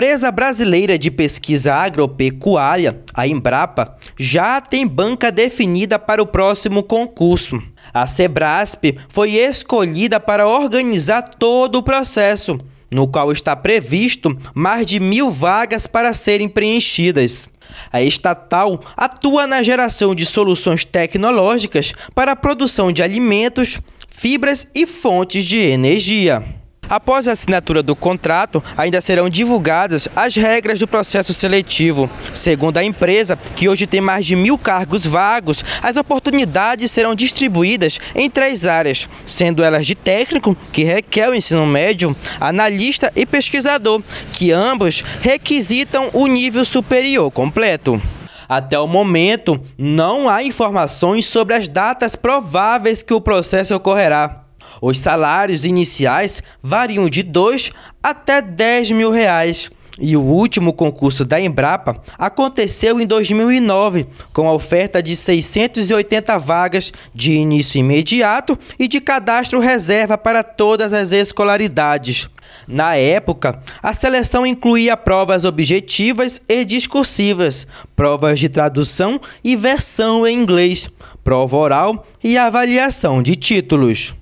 empresa brasileira de pesquisa agropecuária, a Embrapa, já tem banca definida para o próximo concurso. A Sebrasp foi escolhida para organizar todo o processo, no qual está previsto mais de mil vagas para serem preenchidas. A estatal atua na geração de soluções tecnológicas para a produção de alimentos, fibras e fontes de energia. Após a assinatura do contrato, ainda serão divulgadas as regras do processo seletivo. Segundo a empresa, que hoje tem mais de mil cargos vagos, as oportunidades serão distribuídas em três áreas, sendo elas de técnico, que requer o ensino médio, analista e pesquisador, que ambos requisitam o nível superior completo. Até o momento, não há informações sobre as datas prováveis que o processo ocorrerá. Os salários iniciais variam de 2 até 10 mil reais. E o último concurso da Embrapa aconteceu em 2009, com a oferta de 680 vagas de início imediato e de cadastro reserva para todas as escolaridades. Na época, a seleção incluía provas objetivas e discursivas, provas de tradução e versão em inglês, prova oral e avaliação de títulos.